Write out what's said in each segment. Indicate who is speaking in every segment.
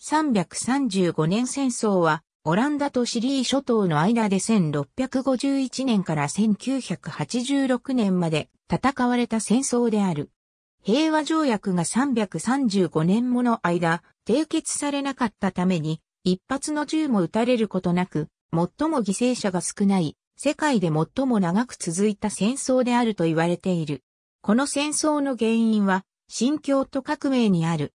Speaker 1: 335年戦争は、オランダとシリー諸島の間で1651年から1986年まで戦われた戦争である。平和条約が335年もの間、締結されなかったために、一発の銃も撃たれることなく、最も犠牲者が少ない、世界で最も長く続いた戦争であると言われている。この戦争の原因は、心教と革命にある。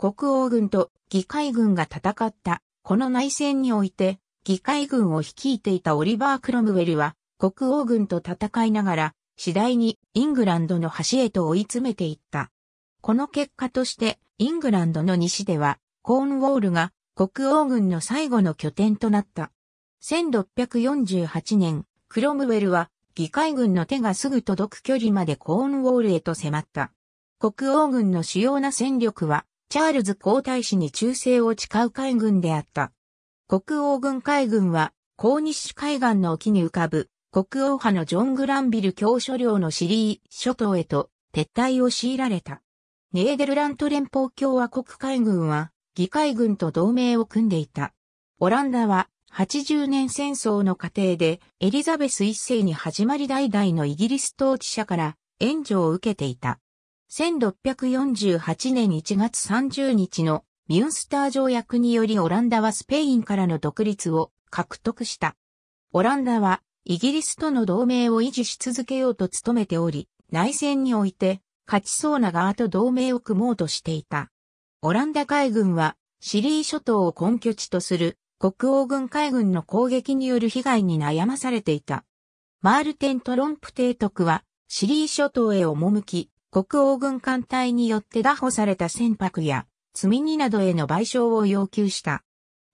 Speaker 1: 国王軍と議会軍が戦った。この内戦において、議会軍を率いていたオリバー・クロムウェルは、国王軍と戦いながら、次第にイングランドの端へと追い詰めていった。この結果として、イングランドの西では、コーンウォールが国王軍の最後の拠点となった。1648年、クロムウェルは議会軍の手がすぐ届く距離までコーンウォールへと迫った。国王軍の主要な戦力はチャールズ皇太子に忠誠を誓う海軍であった。国王軍海軍は、高日海岸の沖に浮かぶ、国王派のジョン・グランビル教書領のシリー諸島へと撤退を強いられた。ネーデルラント連邦共和国海軍は、議会軍と同盟を組んでいた。オランダは、80年戦争の過程で、エリザベス一世に始まり代々のイギリス統治者から援助を受けていた。1648年1月30日のミュンスター条約によりオランダはスペインからの独立を獲得した。オランダはイギリスとの同盟を維持し続けようと努めており、内戦において勝ちそうな側と同盟を組もうとしていた。オランダ海軍はシリー諸島を根拠地とする国王軍海軍の攻撃による被害に悩まされていた。マールテン・トロンプ提督はシリー諸島へ赴き、国王軍艦隊によって拿捕された船舶や、積み荷などへの賠償を要求した。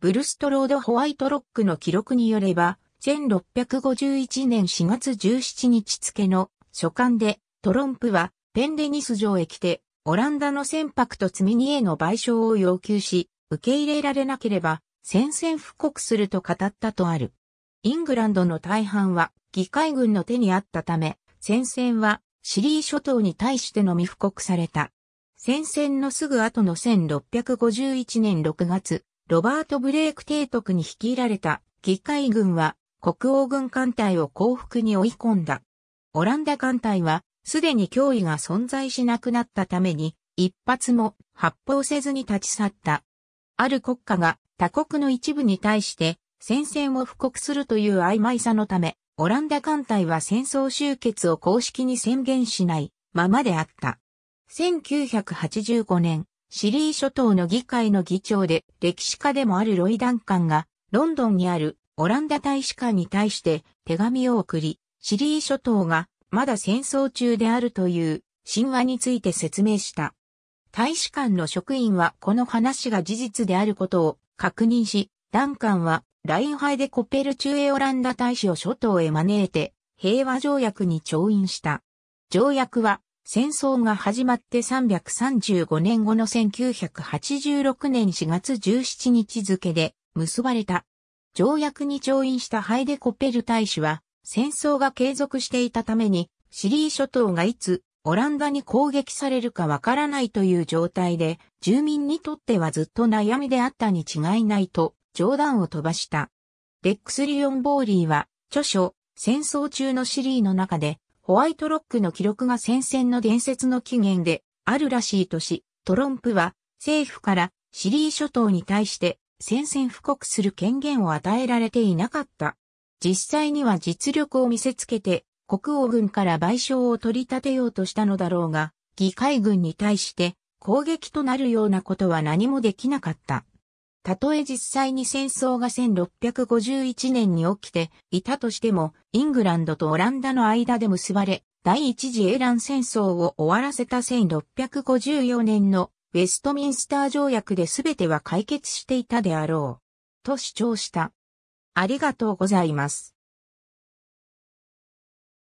Speaker 1: ブルストロード・ホワイトロックの記録によれば、1651年4月17日付の書簡で、トロンプはペンデニス城へ来て、オランダの船舶と積み荷への賠償を要求し、受け入れられなければ、宣戦布告すると語ったとある。イングランドの大半は議会軍の手にあったため、戦線はシリー諸島に対してのみ布告された。戦線のすぐ後の1651年6月、ロバート・ブレイク提督に率いられた議会軍は国王軍艦隊を降伏に追い込んだ。オランダ艦隊はすでに脅威が存在しなくなったために一発も発砲せずに立ち去った。ある国家が他国の一部に対して戦線を布告するという曖昧さのためオランダ艦隊は戦争終結を公式に宣言しないままであった。1985年、シリー諸島の議会の議長で歴史家でもあるロイダンカンがロンドンにあるオランダ大使館に対して手紙を送り、シリー諸島がまだ戦争中であるという神話について説明した。大使館の職員はこの話が事実であることを確認し、ダンカンはラインハイデコペル中英オランダ大使を諸島へ招いて、平和条約に調印した。条約は、戦争が始まって335年後の1986年4月17日付で結ばれた。条約に調印したハイデコペル大使は、戦争が継続していたために、シリー諸島がいつ、オランダに攻撃されるかわからないという状態で、住民にとってはずっと悩みであったに違いないと冗談を飛ばした。レックス・リオン・ボーリーは、著書、戦争中のシリーの中で、ホワイトロックの記録が戦線の伝説の起源で、あるらしいとし、トロンプは、政府からシリー諸島に対して宣戦布告する権限を与えられていなかった。実際には実力を見せつけて、国王軍から賠償を取り立てようとしたのだろうが、議会軍に対して攻撃となるようなことは何もできなかった。たとえ実際に戦争が1651年に起きていたとしても、イングランドとオランダの間で結ばれ、第一次エラン戦争を終わらせた1654年のウェストミンスター条約で全ては解決していたであろう。と主張した。ありがとうございます。